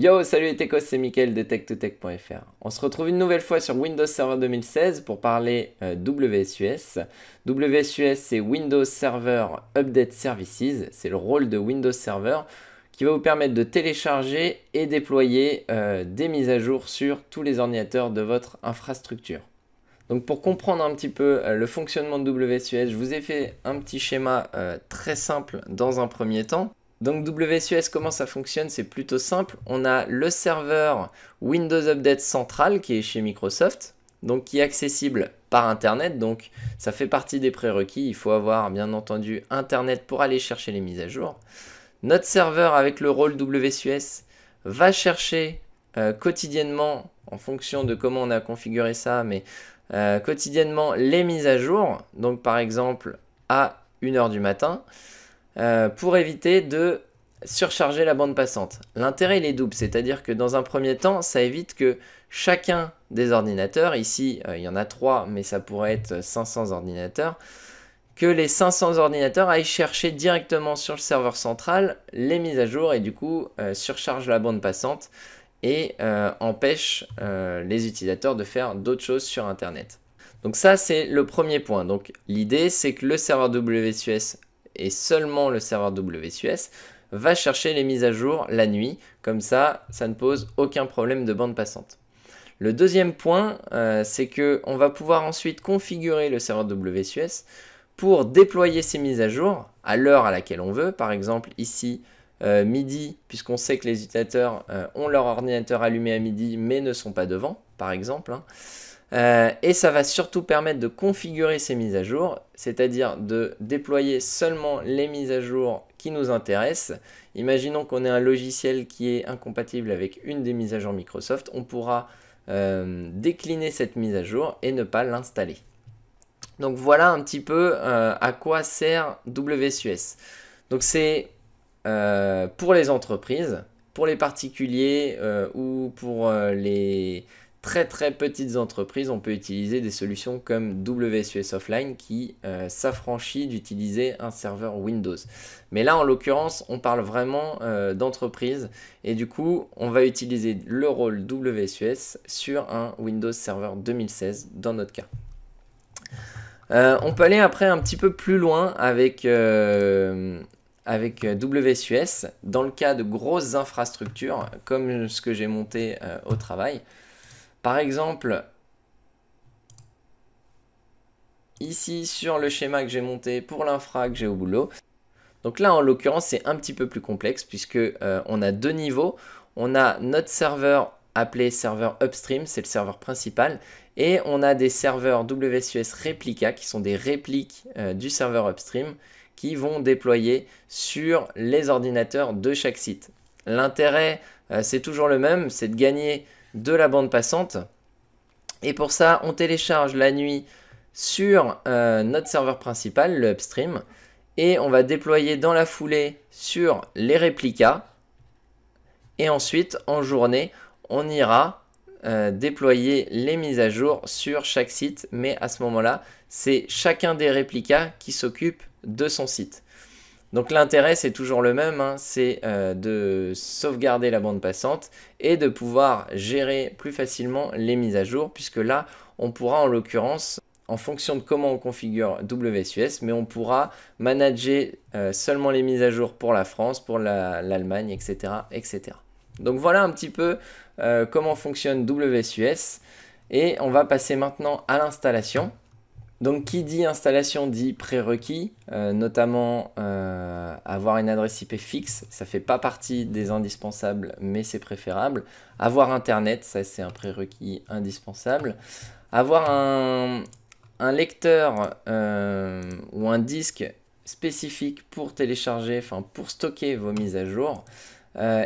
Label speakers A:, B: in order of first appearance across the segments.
A: Yo, salut les techos, c'est Mickaël de tech2tech.fr. On se retrouve une nouvelle fois sur Windows Server 2016 pour parler euh, WSUS. WSUS, c'est Windows Server Update Services. C'est le rôle de Windows Server qui va vous permettre de télécharger et déployer euh, des mises à jour sur tous les ordinateurs de votre infrastructure. Donc pour comprendre un petit peu euh, le fonctionnement de WSUS, je vous ai fait un petit schéma très simple dans un premier temps. Donc WSUS, comment ça fonctionne C'est plutôt simple. On a le serveur Windows Update central qui est chez Microsoft, donc qui est accessible par Internet. Donc ça fait partie des prérequis. Il faut avoir bien entendu Internet pour aller chercher les mises à jour. Notre serveur avec le rôle WSUS va chercher euh, quotidiennement, en fonction de comment on a configuré ça, mais euh, quotidiennement les mises à jour. Donc par exemple à 1h du matin. Euh, pour éviter de surcharger la bande passante. L'intérêt, il est double, c'est-à-dire que dans un premier temps, ça évite que chacun des ordinateurs, ici euh, il y en a 3, mais ça pourrait être 500 ordinateurs, que les 500 ordinateurs aillent chercher directement sur le serveur central les mises à jour et du coup euh, surcharge la bande passante et empêche les utilisateurs de faire d'autres choses sur Internet. Donc ça, c'est le premier point. Donc l'idée, c'est que le serveur WSUS et seulement le serveur WSUS va chercher les mises à jour la nuit. Comme ça, ça ne pose aucun problème de bande passante. Le deuxième point, euh, c'est que on va pouvoir ensuite configurer le serveur WSUS pour déployer ces mises à jour à l'heure à laquelle on veut. Par exemple, ici, euh, midi, puisqu'on sait que les utilisateurs euh, ont leur ordinateur allumé à midi, mais ne sont pas devant, par exemple. Hein. Euh, et ça va surtout permettre de configurer ces mises à jour, c'est-à-dire de déployer seulement les mises à jour qui nous intéressent. Imaginons qu'on ait un logiciel qui est incompatible avec une des mises à jour Microsoft, on pourra euh, décliner cette mise à jour et ne pas l'installer. Donc voilà un petit peu euh, à quoi sert WSUS. Donc c'est pour les entreprises, pour les particuliers ou pour les très très petites entreprises, on peut utiliser des solutions comme WSUS Offline qui euh, s'affranchit d'utiliser un serveur Windows. Mais là, en l'occurrence, on parle vraiment euh, d'entreprise et du coup, on va utiliser le rôle WSUS sur un Windows Server 2016 dans notre cas. Euh, on peut aller après un petit peu plus loin avec, avec WSUS dans le cas de grosses infrastructures comme ce que j'ai monté au travail. Par exemple, ici sur le schéma que j'ai monté pour l'infra que j'ai au boulot. Donc là, en l'occurrence, c'est un petit peu plus complexe puisque euh, on a deux niveaux. On a notre serveur appelé serveur upstream, c'est le serveur principal, et on a des serveurs WSUS réplica qui sont des répliques euh, du serveur upstream qui vont déployer sur les ordinateurs de chaque site. L'intérêt, euh, c'est toujours le même, c'est de gagner de la bande passante. Et pour ça, on télécharge la nuit sur euh, notre serveur principal, le upstream, et on va déployer dans la foulée sur les réplicas. Et ensuite, en journée, on ira euh, déployer les mises à jour sur chaque site, mais à ce moment-là, c'est chacun des réplicas qui s'occupe de son site. Donc l'intérêt, c'est toujours le même, hein. c'est euh, de sauvegarder la bande passante et de pouvoir gérer plus facilement les mises à jour, puisque là, on pourra en l'occurrence, en fonction de comment on configure WSUS, mais on pourra manager euh, seulement les mises à jour pour la France, pour l'Allemagne, etc., etc. Donc voilà un petit peu euh, comment fonctionne WSUS, et on va passer maintenant à l'installation. Donc qui dit installation dit prérequis, euh, notamment euh, avoir une adresse IP fixe, ça fait pas partie des indispensables mais c'est préférable. Avoir internet, ça c'est un prérequis indispensable. Avoir un, lecteur euh, ou un disque spécifique pour télécharger, enfin pour stocker vos mises à jour.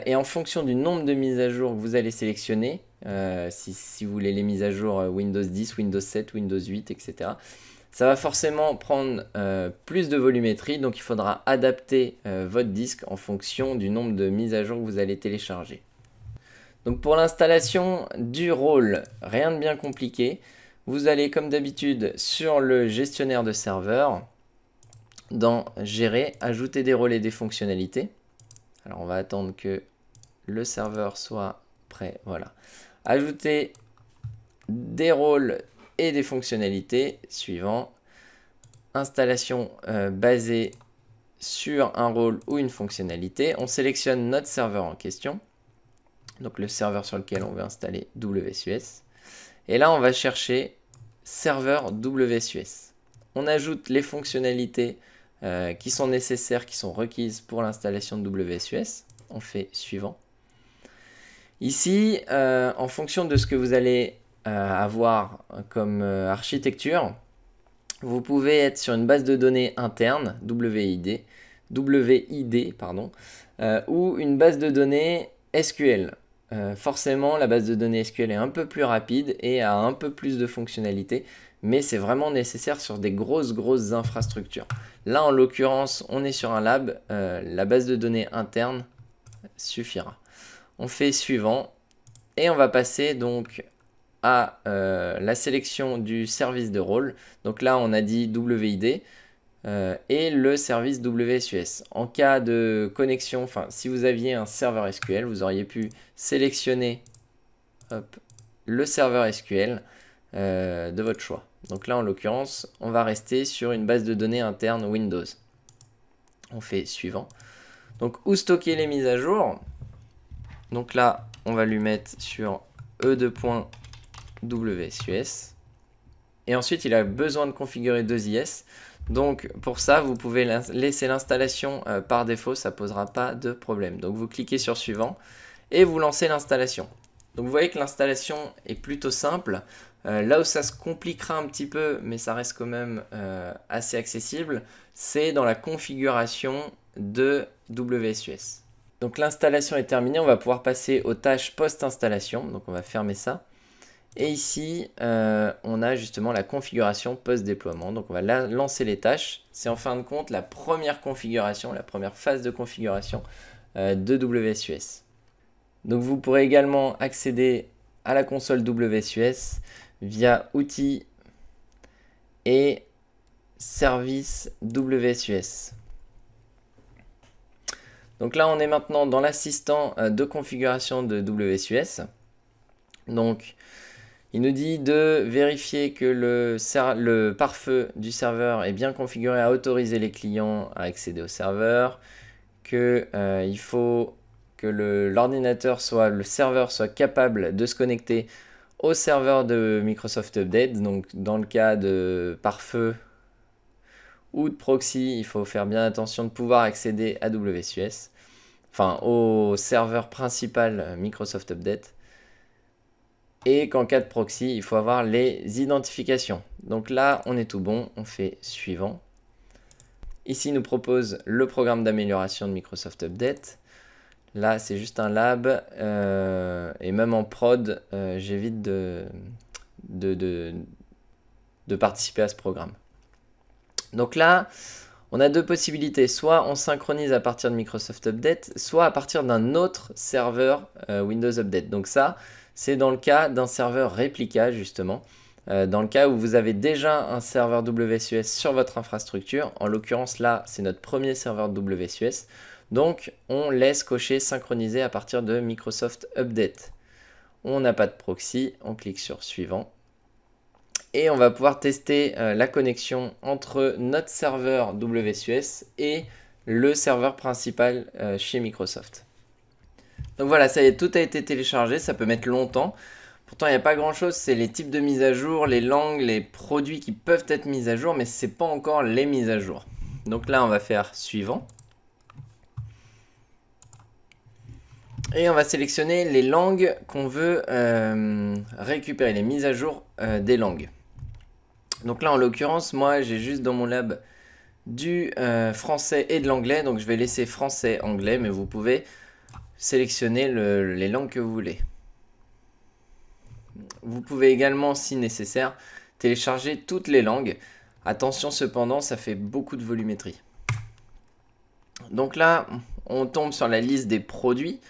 A: et en fonction du nombre de mises à jour que vous allez sélectionner, si, vous voulez les mises à jour Windows 10, Windows 7, Windows 8, etc ça va forcément prendre euh, plus de volumétrie, donc il faudra adapter euh, votre disque en fonction du nombre de mises à jour que vous allez télécharger. Donc pour l'installation du rôle, rien de bien compliqué. Vous allez comme d'habitude sur le gestionnaire de serveur, dans Gérer, Ajouter des rôles et des fonctionnalités. Alors on va attendre que le serveur soit prêt. Voilà. Ajouter des rôles et des fonctionnalités suivant installation euh, basée sur un rôle ou une fonctionnalité. On sélectionne notre serveur en question, donc le serveur sur lequel on veut installer WSUS. Et là, on va chercher serveur WSUS. On ajoute les fonctionnalités euh, qui sont nécessaires, qui sont requises pour l'installation de WSUS. On fait suivant. Ici, euh, en fonction de ce que vous allez avoir euh, comme euh, architecture, vous pouvez être sur une base de données interne, WID, WID pardon, euh, ou une base de données SQL. forcément, la base de données SQL est un peu plus rapide et a un peu plus de fonctionnalités, mais c'est vraiment nécessaire sur des grosses, grosses infrastructures. Là, en l'occurrence, on est sur un lab, la base de données interne suffira. On fait suivant et on va passer donc à euh, la sélection du service de rôle. Donc là, on a dit WID euh, et le service WSUS. En cas de connexion, enfin, si vous aviez un serveur SQL, vous auriez pu sélectionner le serveur SQL euh, de votre choix. Donc là, en l'occurrence, on va rester sur une base de données interne Windows. On fait suivant. Donc, où stocker les mises à jour Donc là, on va lui mettre sur e2. WSUS. Et ensuite, il a besoin de configurer deux IS. Donc pour ça, vous pouvez laisser l'installation euh, par défaut, ça posera pas de problème. Donc vous cliquez sur suivant et vous lancez l'installation. Donc vous voyez que l'installation est plutôt simple. Euh, là où ça se compliquera un petit peu, mais ça reste quand même euh, assez accessible, c'est dans la configuration de WSUS. Donc l'installation est terminée, on va pouvoir passer aux tâches post-installation. Donc on va fermer ça. Et ici, euh, on a justement la configuration post-déploiement. Donc on va lancer les tâches. C'est en fin de compte la première configuration, la première phase de configuration euh, de WSUS. Donc vous pourrez également accéder à la console WSUS via outils et Services WSUS. Donc là, on est maintenant dans l'assistant euh, de configuration de WSUS. Donc, il nous dit de vérifier que le, pare-feu du serveur est bien configuré à autoriser les clients à accéder au serveur, que euh, faut que l'ordinateur soit, le serveur soit capable de se connecter au serveur de Microsoft Update. Donc dans le cas de pare-feu ou de proxy, il faut faire bien attention de pouvoir accéder à WSUS, enfin au serveur principal euh, Microsoft Update et qu'en cas de proxy, il faut avoir les identifications. Donc là, on est tout bon, on fait suivant. Ici, il nous propose le programme d'amélioration de Microsoft Update. Là, c'est juste un lab, euh, et même en prod, euh, j'évite de, participer à ce programme. Donc là, on a deux possibilités. Soit on synchronise à partir de Microsoft Update, soit à partir d'un autre serveur euh, Windows Update. Donc ça, c'est dans le cas d'un serveur réplica justement. Euh, dans le cas où vous avez déjà un serveur WSUS sur votre infrastructure, en l'occurrence là c'est notre premier serveur WSUS, donc on laisse cocher synchroniser à partir de Microsoft Update. On n'a pas de proxy, on clique sur suivant. Et on va pouvoir tester euh, la connexion entre notre serveur WSUS et le serveur principal euh, chez Microsoft. Donc voilà, ça y est, tout a été téléchargé, ça peut mettre longtemps. Pourtant, il n'y a pas grand chose, c'est les types de mises à jour, les langues, les produits qui peuvent être mis à jour, mais ce n'est pas encore les mises à jour. Donc là, on va faire suivant. Et on va sélectionner les langues qu'on veut euh, récupérer, les mises à jour euh, des langues. Donc là, en l'occurrence, moi, j'ai juste dans mon lab du euh, français et de l'anglais. Donc je vais laisser français-anglais, mais vous pouvez sélectionnez les langues que vous voulez. Vous pouvez également, si nécessaire, télécharger toutes les langues. Attention cependant, ça fait beaucoup de volumétrie. Donc là, on tombe sur la liste des produits.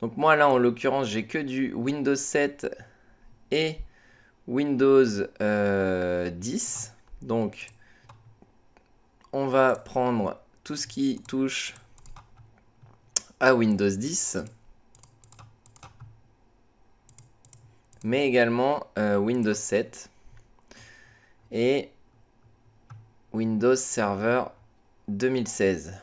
A: Donc moi là, en l'occurrence, j'ai que du Windows 7 et Windows 10. Euh, Donc on va prendre tout ce qui touche Windows 10, mais également euh, Windows 7 et Windows Server 2016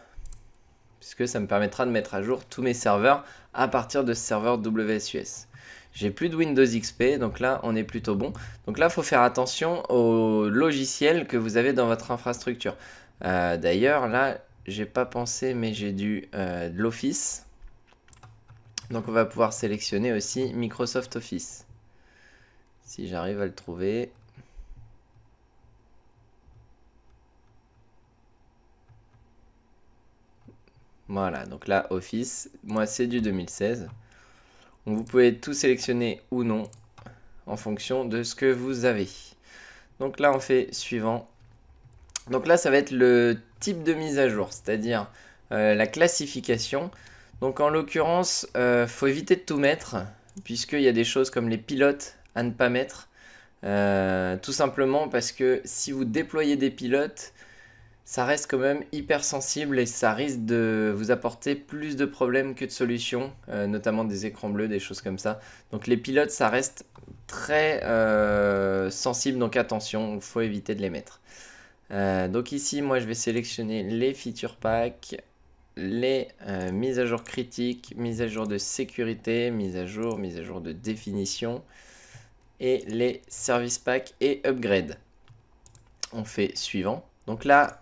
A: puisque ça me permettra de mettre à jour tous mes serveurs à partir de ce serveur WSUS. J'ai plus de Windows XP, donc là on est plutôt bon. Donc là, il faut faire attention aux logiciels que vous avez dans votre infrastructure. Euh, d'ailleurs, là, j'ai pas pensé, mais j'ai du euh, de l'Office. Donc on va pouvoir sélectionner aussi Microsoft Office. Si j'arrive à le trouver. Voilà, donc là, Office, moi c'est du 2016. vous pouvez tout sélectionner ou non en fonction de ce que vous avez. Donc là, on fait suivant. Donc là, ça va être le type de mise à jour, c'est-à-dire euh, la classification. Donc en l'occurrence, il euh, faut éviter de tout mettre, puisqu'il y a des choses comme les pilotes à ne pas mettre. Euh, tout simplement parce que si vous déployez des pilotes, ça reste quand même hyper sensible et ça risque de vous apporter plus de problèmes que de solutions, notamment des écrans bleus, des choses comme ça. Donc les pilotes, ça reste très sensible, donc attention, il faut éviter de les mettre. Euh, donc ici, moi, je vais sélectionner les feature packs, les euh, mises à jour critiques, mises à jour de sécurité, mises à jour, mises à jour de définition, et les service packs et upgrade. On fait suivant. Donc là,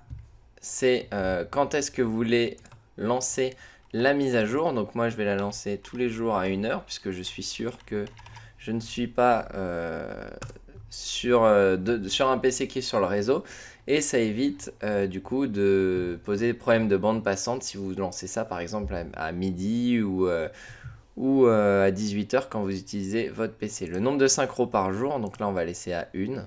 A: c'est euh, quand est-ce que vous voulez lancer la mise à jour. Donc moi, je vais la lancer tous les jours à une heure, puisque je suis sûr que je ne suis pas sur un PC qui est sur le réseau. Et ça évite euh, du coup de poser des problèmes de bande passante si vous lancez ça par exemple à, midi ou, euh, euh, à 18h quand vous utilisez votre PC. Le nombre de synchros par jour, donc là on va laisser à une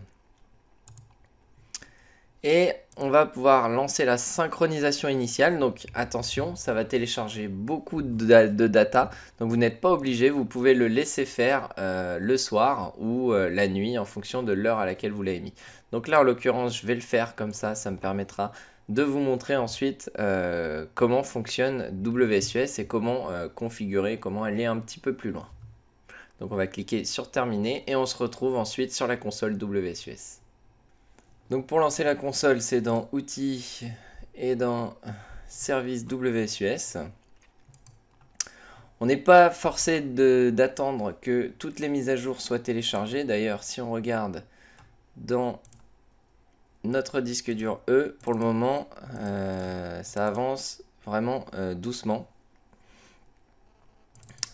A: et on va pouvoir lancer la synchronisation initiale. Donc attention, ça va télécharger beaucoup de, data. Donc vous n'êtes pas obligé, vous pouvez le laisser faire euh, le soir ou euh, la nuit en fonction de l'heure à laquelle vous l'avez mis. Donc là en l'occurrence, je vais le faire comme ça, ça me permettra de vous montrer ensuite euh, comment fonctionne WSUS et comment configurer, comment aller un petit peu plus loin. Donc on va cliquer sur terminer et on se retrouve ensuite sur la console WSUS. Donc pour lancer la console, c'est dans Outils et dans Service WSUS. On n'est pas forcé d'attendre que toutes les mises à jour soient téléchargées. D'ailleurs, si on regarde dans notre disque dur E, pour le moment, euh, ça avance vraiment euh, doucement.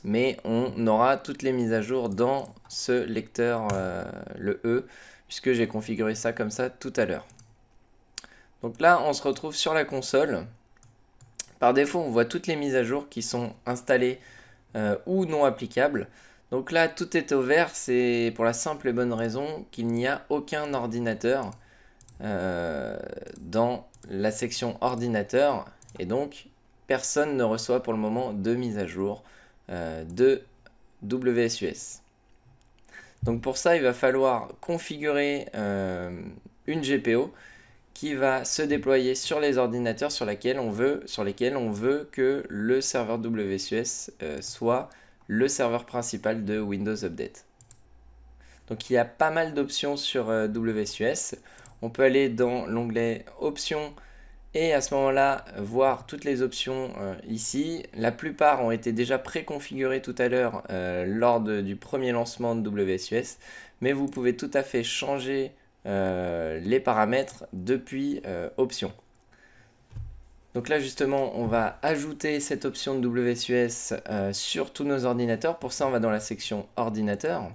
A: Mais on aura toutes les mises à jour dans ce lecteur, euh, le E, puisque j'ai configuré ça comme ça tout à l'heure. Donc là, on se retrouve sur la console. Par défaut, on voit toutes les mises à jour qui sont installées euh, ou non applicables. Donc là, tout est au vert, c'est pour la simple et bonne raison qu'il n'y a aucun ordinateur euh, dans la section ordinateur. Et donc, personne ne reçoit pour le moment de mise à jour euh, de WSUS. Donc pour ça, il va falloir configurer euh, une GPO qui va se déployer sur les ordinateurs sur, on veut, sur lesquels on veut que le serveur WSUS euh, soit le serveur principal de Windows Update. Donc il y a pas mal d'options sur euh, WSUS. On peut aller dans l'onglet Options et à ce moment-là voir toutes les options euh, ici. La plupart ont été déjà préconfigurées tout à l'heure euh, lors du premier lancement de WSUS, mais vous pouvez tout à fait changer euh, les paramètres depuis options. Donc là justement on va ajouter cette option de WSUS sur tous nos ordinateurs. Pour ça on va dans la section ordinateur.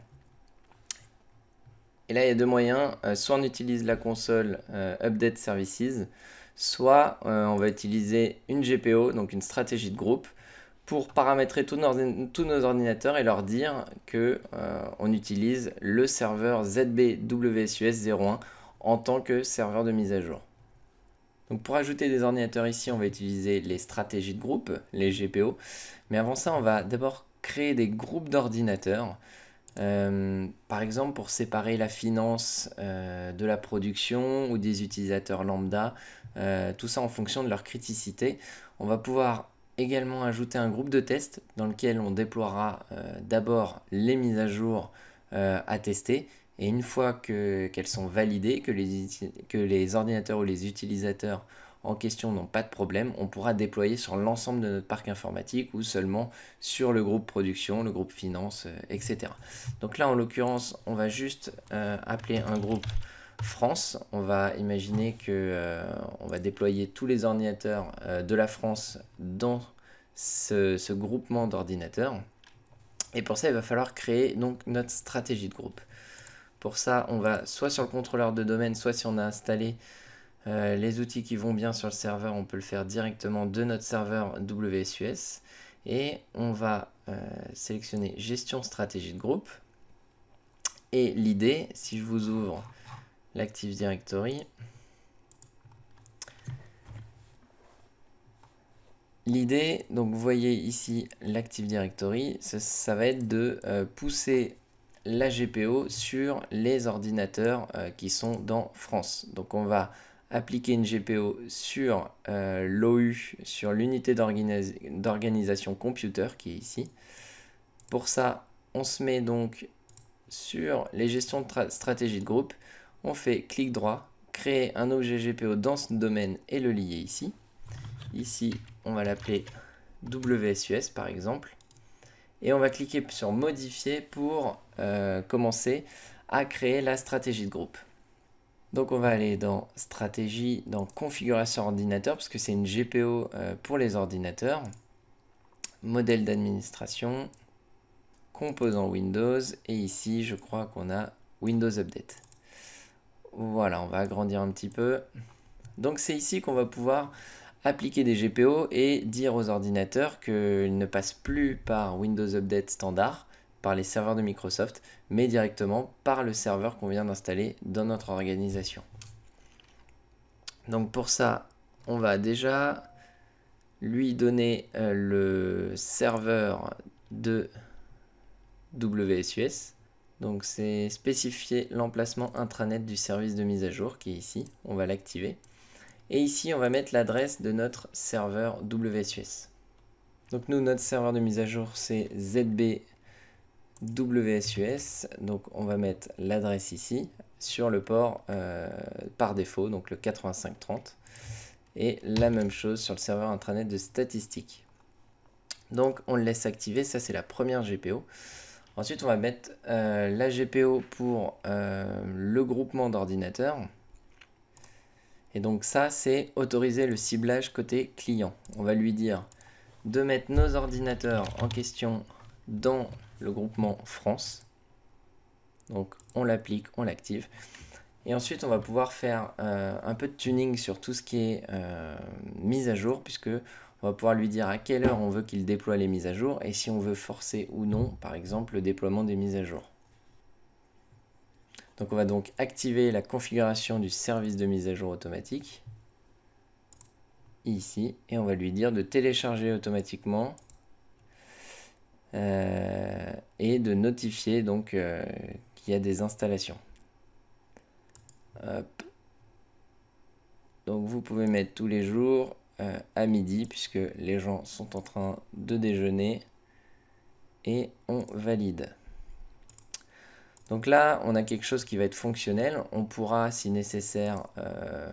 A: Et là il y a deux moyens, soit on utilise la console Update Services, soit euh, on va utiliser une GPO, donc une stratégie de groupe, pour paramétrer tous nos, ordinateurs et leur dire qu'on euh, utilise le serveur ZBWSUS01 en tant que serveur de mise à jour. Donc pour ajouter des ordinateurs ici, on va utiliser les stratégies de groupe, les GPO. Mais avant ça, on va d'abord créer des groupes d'ordinateurs. Euh, par exemple, pour séparer la finance de la production ou des utilisateurs lambda euh, tout ça en fonction de leur criticité. On va pouvoir également ajouter un groupe de tests dans lequel on déploiera euh, d'abord les mises à jour euh, à tester et une fois qu'elles sont validées, que les, ordinateurs ou les utilisateurs en question n'ont pas de problème, on pourra déployer sur l'ensemble de notre parc informatique ou seulement sur le groupe production, le groupe finance, etc. Donc là, en l'occurrence, on va juste appeler un groupe France, on va imaginer que euh, on va déployer tous les ordinateurs euh, de la France dans ce, groupement d'ordinateurs. Et pour ça, il va falloir créer donc notre stratégie de groupe. Pour ça, on va soit sur le contrôleur de domaine, soit si on a installé euh, les outils qui vont bien sur le serveur, on peut le faire directement de notre serveur WSUS. Et on va sélectionner gestion stratégie de groupe. Et l'idée, si je vous ouvre l'Active Directory. L'idée, donc vous voyez ici l'Active Directory, ça, va être de euh, pousser la GPO sur les ordinateurs euh, qui sont dans France. Donc on va appliquer une GPO sur euh, l'OU, sur l'unité d'organisation computer qui est ici. Pour ça, on se met donc sur les gestions de stratégie de groupe. On fait clic droit, créer un objet GPO dans ce domaine et le lier ici. Ici, on va l'appeler WSUS par exemple. Et on va cliquer sur modifier pour euh, commencer à créer la stratégie de groupe. Donc on va aller dans stratégie, dans configuration ordinateur, parce que c'est une GPO euh, pour les ordinateurs. Modèle d'administration, composant Windows, et ici je crois qu'on a Windows Update. Voilà, on va agrandir un petit peu. Donc c'est ici qu'on va pouvoir appliquer des GPO et dire aux ordinateurs qu'ils ne passent plus par Windows Update standard, par les serveurs de Microsoft, mais directement par le serveur qu'on vient d'installer dans notre organisation. Donc pour ça, on va déjà lui donner euh, le serveur de WSUS. Donc c'est spécifier l'emplacement intranet du service de mise à jour qui est ici. On va l'activer. Et ici, on va mettre l'adresse de notre serveur WSUS. Donc nous, notre serveur de mise à jour, c'est ZBWSUS. Donc on va mettre l'adresse ici sur le port euh, par défaut, donc le 8530. Et la même chose sur le serveur intranet de statistiques. Donc on le laisse activer, ça c'est la première GPO. Ensuite, on va mettre euh, la GPO pour euh, le groupement d'ordinateurs. Et donc ça, c'est autoriser le ciblage côté client. On va lui dire de mettre nos ordinateurs en question dans le groupement France. Donc on l'applique, on l'active. Et ensuite, on va pouvoir faire euh, un peu de tuning sur tout ce qui est mise à jour, puisque on va pouvoir lui dire à quelle heure on veut qu'il déploie les mises à jour et si on veut forcer ou non, par exemple, le déploiement des mises à jour. Donc on va donc activer la configuration du service de mise à jour automatique ici et on va lui dire de télécharger automatiquement euh, et de notifier donc euh, qu'il y a des installations. Donc vous pouvez mettre tous les jours euh, à midi puisque les gens sont en train de déjeuner et on valide. Donc là, on a quelque chose qui va être fonctionnel. On pourra, si nécessaire, euh,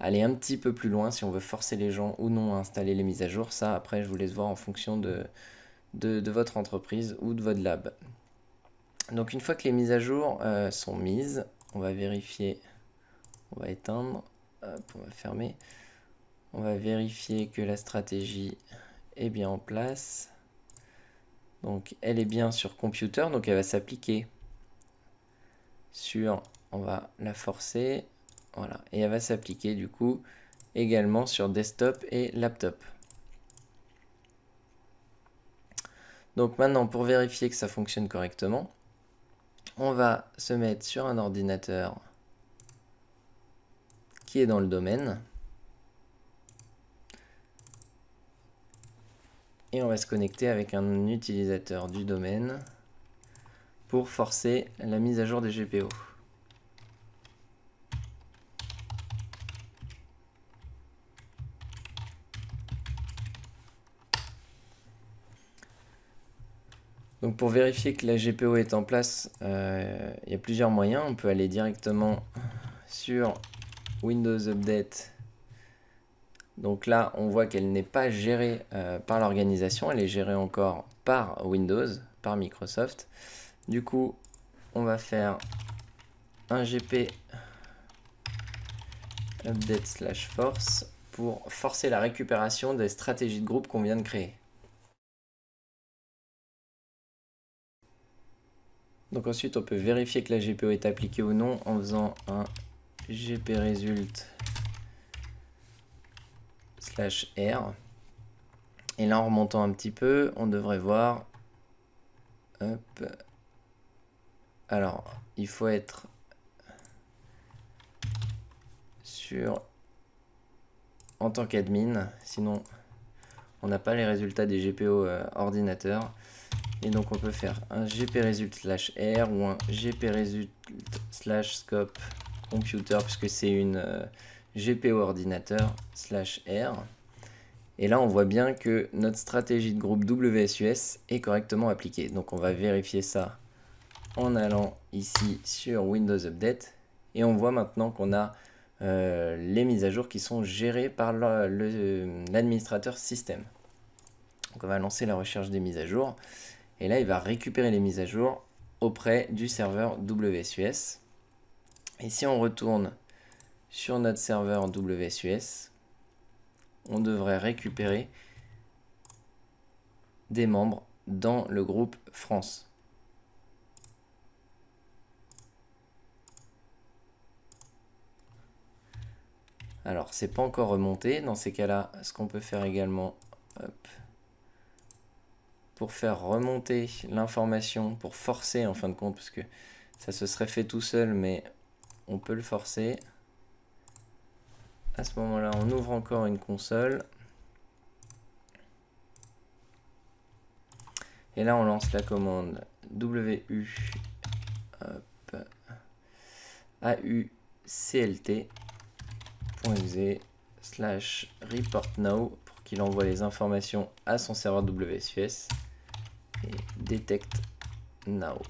A: aller un petit peu plus loin si on veut forcer les gens ou non à installer les mises à jour. Ça, après, je vous laisse voir en fonction de, de, votre entreprise ou de votre lab. Donc une fois que les mises à jour euh, sont mises, on va vérifier, on va éteindre, on va fermer. On va vérifier que la stratégie est bien en place. Donc elle est bien sur computer, donc elle va s'appliquer. Sur, on va la forcer. Voilà, et elle va s'appliquer du coup également sur desktop et laptop. Donc maintenant, pour vérifier que ça fonctionne correctement, on va se mettre sur un ordinateur qui est dans le domaine. et on va se connecter avec un utilisateur du domaine pour forcer la mise à jour des GPO. Donc pour vérifier que la GPO est en place, euh, il y a plusieurs moyens. On peut aller directement sur Windows Update donc là, on voit qu'elle n'est pas gérée euh, par l'organisation, elle est gérée encore par Windows, par Microsoft. Du coup, on va faire un gp update slash force pour forcer la récupération des stratégies de groupe qu'on vient de créer. Donc ensuite, on peut vérifier que la GPO est appliquée ou non en faisant un gp result slash R. Et là, en remontant un petit peu, on devrait voir... Alors, il faut être sur en tant qu'admin, sinon on n'a pas les résultats des GPO euh, ordinateur ordinateurs. Et donc on peut faire un gpresult slash R ou un gpresult slash scope computer puisque c'est une... Euh, GPO ordinateur slash R. Et là, on voit bien que notre stratégie de groupe WSUS est correctement appliquée. Donc, on va vérifier ça en allant ici sur Windows Update. Et on voit maintenant qu'on a euh, les mises à jour qui sont gérées par l'administrateur système. Donc, on va lancer la recherche des mises à jour. Et là, il va récupérer les mises à jour auprès du serveur WSUS. Et si on retourne sur notre serveur WSUS, on devrait récupérer des membres dans le groupe France. Alors, c'est pas encore remonté. Dans ces cas-là, ce qu'on peut faire également, pour faire remonter l'information, pour forcer en fin de compte, parce que ça se serait fait tout seul, mais on peut le forcer. À ce moment-là, on ouvre encore une console. Et là, on lance la commande WU Point AUCLT.exe slash report now pour qu'il envoie les informations à son serveur WSUS et detect now.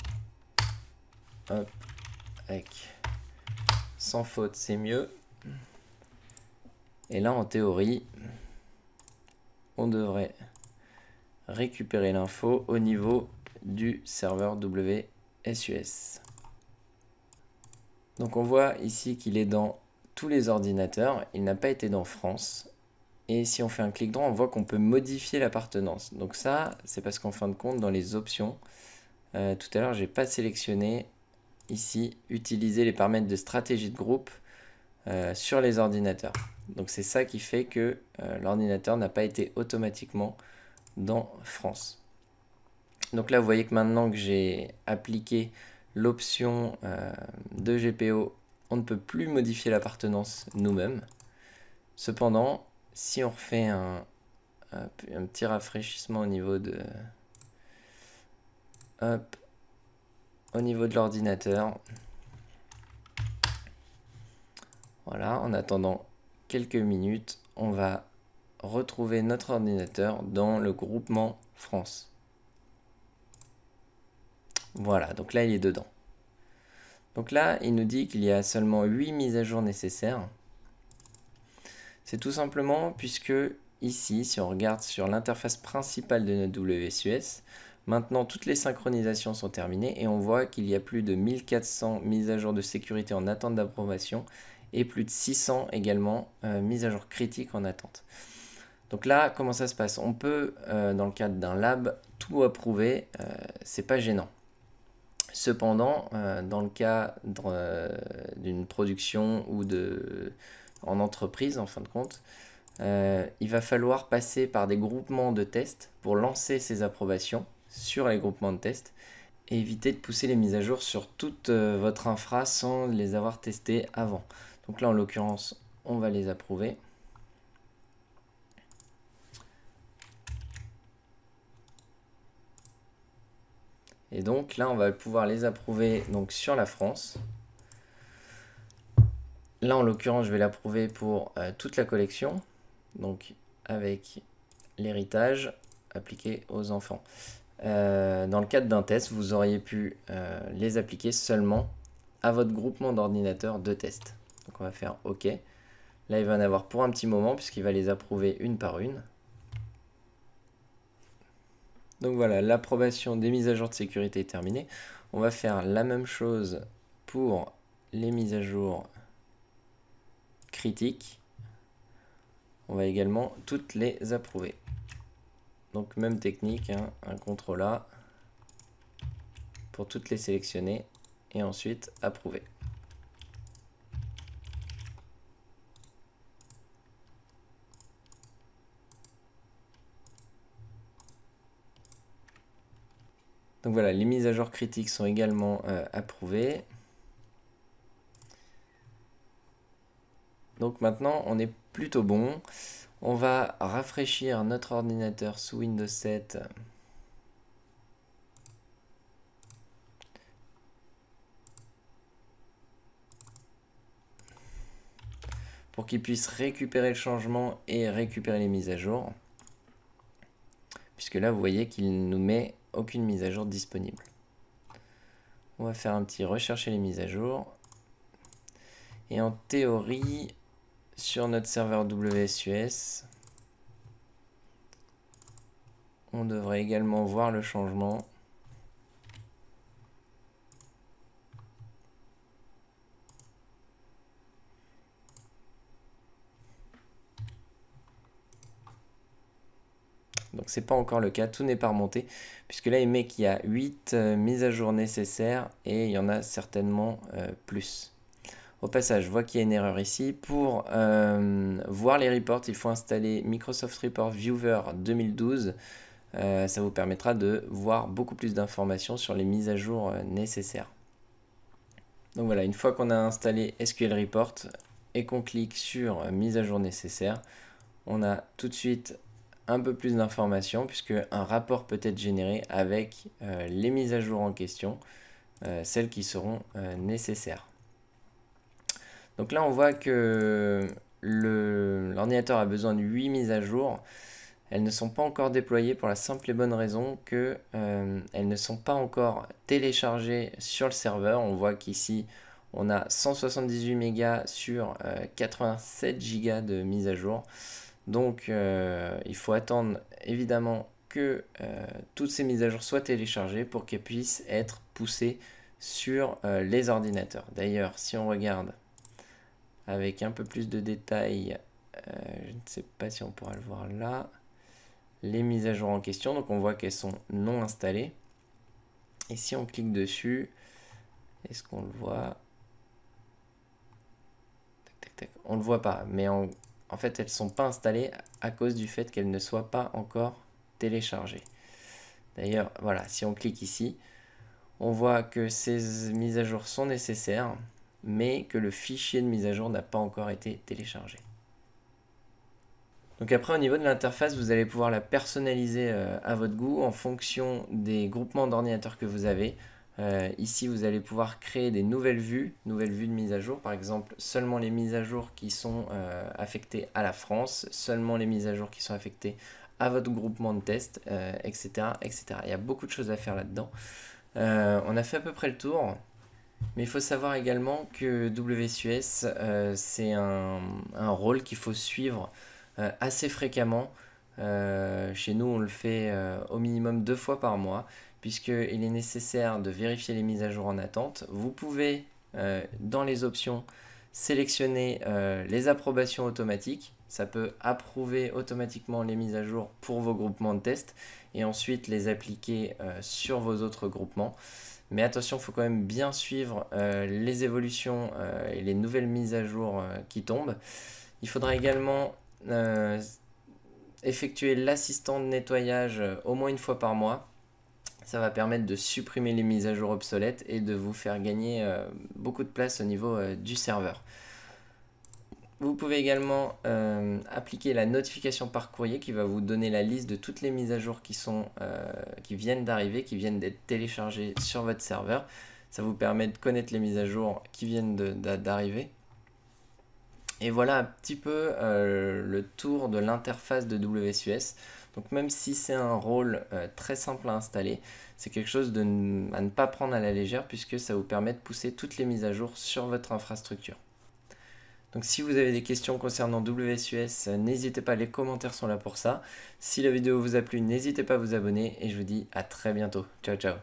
A: Hop, avec sans faute, c'est mieux. Et là, en théorie, on devrait récupérer l'info au niveau du serveur WSUS. Donc on voit ici qu'il est dans tous les ordinateurs, il n'a pas été dans France. Et si on fait un clic droit, on voit qu'on peut modifier l'appartenance. Donc ça, c'est parce qu'en fin de compte, dans les options, euh, tout à l'heure, je n'ai pas sélectionné ici utiliser les paramètres de stratégie de groupe euh, sur les ordinateurs. Donc c'est ça qui fait que euh, l'ordinateur n'a pas été automatiquement dans France. Donc là, vous voyez que maintenant que j'ai appliqué l'option euh, de GPO, on ne peut plus modifier l'appartenance nous-mêmes. Cependant, si on refait un, petit rafraîchissement au niveau de... au niveau de l'ordinateur. Voilà, en attendant quelques minutes, on va retrouver notre ordinateur dans le groupement France. Voilà, donc là il est dedans. Donc là, il nous dit qu'il y a seulement 8 mises à jour nécessaires. C'est tout simplement puisque ici, si on regarde sur l'interface principale de notre WSUS, maintenant toutes les synchronisations sont terminées et on voit qu'il y a plus de 1400 mises à jour de sécurité en attente d'approbation et plus de 600 également euh, mises à jour critiques en attente. Donc là, comment ça se passe On peut, euh, dans le cadre d'un lab, tout approuver, euh, c'est pas gênant. Cependant, dans le cadre d'une production ou de, en entreprise, en fin de compte, il va falloir passer par des groupements de tests pour lancer ces approbations sur les groupements de tests et éviter de pousser les mises à jour sur toute votre infra sans les avoir testées avant. Donc là, en l'occurrence, on va les approuver. Et donc là, on va pouvoir les approuver donc, sur la France. Là, en l'occurrence, je vais l'approuver pour euh, toute la collection. Donc avec l'héritage appliqué aux enfants. Euh, dans le cadre d'un test, vous auriez pu euh, les appliquer seulement à votre groupement d'ordinateurs de test. Donc on va faire OK. Là, il va en avoir pour un petit moment puisqu'il va les approuver une par une. Donc voilà, l'approbation des mises à jour de sécurité est terminée. On va faire la même chose pour les mises à jour critiques. On va également toutes les approuver. Donc même technique, hein, un contrôle A pour toutes les sélectionner et ensuite approuver. Donc voilà, les mises à jour critiques sont également euh, approuvées. Donc maintenant, on est plutôt bon. On va rafraîchir notre ordinateur sous Windows 7. pour qu'il puisse récupérer le changement et récupérer les mises à jour. Puisque là, vous voyez qu'il nous met aucune mise à jour disponible. On va faire un petit rechercher les mises à jour. Et en théorie, sur notre serveur WSUS, on devrait également voir le changement Donc c'est pas encore le cas, tout n'est pas remonté, puisque là il met qu'il y a 8 euh, mises à jour nécessaires et il y en a certainement euh, plus. Au passage, je vois qu'il y a une erreur ici. Pour euh, voir les reports, il faut installer Microsoft Report Viewer 2012. ça vous permettra de voir beaucoup plus d'informations sur les mises à jour nécessaires. Donc voilà, une fois qu'on a installé SQL Report et qu'on clique sur mise à jour nécessaire, on a tout de suite un peu plus d'informations puisque un rapport peut être généré avec euh, les mises à jour en question, euh, celles qui seront euh, nécessaires. Donc là on voit que l'ordinateur a besoin de 8 mises à jour. Elles ne sont pas encore déployées pour la simple et bonne raison que elles ne sont pas encore téléchargées sur le serveur. On voit qu'ici on a 178 mégas sur 87 gigas de mise à jour. Donc euh, il faut attendre évidemment que euh, toutes ces mises à jour soient téléchargées pour qu'elles puissent être poussées sur euh, les ordinateurs. D'ailleurs, si on regarde avec un peu plus de détails, je ne sais pas si on pourra le voir là, les mises à jour en question, donc on voit qu'elles sont non installées. Et si on clique dessus, est-ce qu'on le voit tac, tac, tac. On le voit pas, mais on, en fait, elles ne sont pas installées à cause du fait qu'elles ne soient pas encore téléchargées. D'ailleurs, voilà, si on clique ici, on voit que ces mises à jour sont nécessaires, mais que le fichier de mise à jour n'a pas encore été téléchargé. Donc après, au niveau de l'interface, vous allez pouvoir la personnaliser euh, à votre goût en fonction des groupements d'ordinateurs que vous avez. Euh, ici, vous allez pouvoir créer des nouvelles vues, nouvelles vues de mise à jour, par exemple seulement les mises à jour qui sont euh, affectées à la France, seulement les mises à jour qui sont affectées à votre groupement de test, etc., euh, etc. Il y a beaucoup de choses à faire là-dedans. on a fait à peu près le tour, mais il faut savoir également que WSUS, c'est un, rôle qu'il faut suivre assez fréquemment. chez nous, on le fait au minimum deux fois par mois puisqu'il est nécessaire de vérifier les mises à jour en attente. Vous pouvez, euh, dans les options, sélectionner euh, les approbations automatiques. Ça peut approuver automatiquement les mises à jour pour vos groupements de tests et ensuite les appliquer euh, sur vos autres groupements. Mais attention, il faut quand même bien suivre les évolutions et les nouvelles mises à jour qui tombent. Il faudra également effectuer l'assistant de nettoyage au moins une fois par mois ça va permettre de supprimer les mises à jour obsolètes et de vous faire gagner euh, beaucoup de place au niveau euh, du serveur. Vous pouvez également euh, appliquer la notification par courrier qui va vous donner la liste de toutes les mises à jour qui, qui viennent d'arriver, qui viennent d'être téléchargées sur votre serveur. Ça vous permet de connaître les mises à jour qui viennent d'arriver. Et voilà un petit peu le tour de l'interface de WSUS. Donc même si c'est un rôle euh, très simple à installer, c'est quelque chose à ne pas prendre à la légère puisque ça vous permet de pousser toutes les mises à jour sur votre infrastructure. Donc si vous avez des questions concernant WSUS, euh, n'hésitez pas, les commentaires sont là pour ça. Si la vidéo vous a plu, n'hésitez pas à vous abonner et je vous dis à très bientôt. Ciao ciao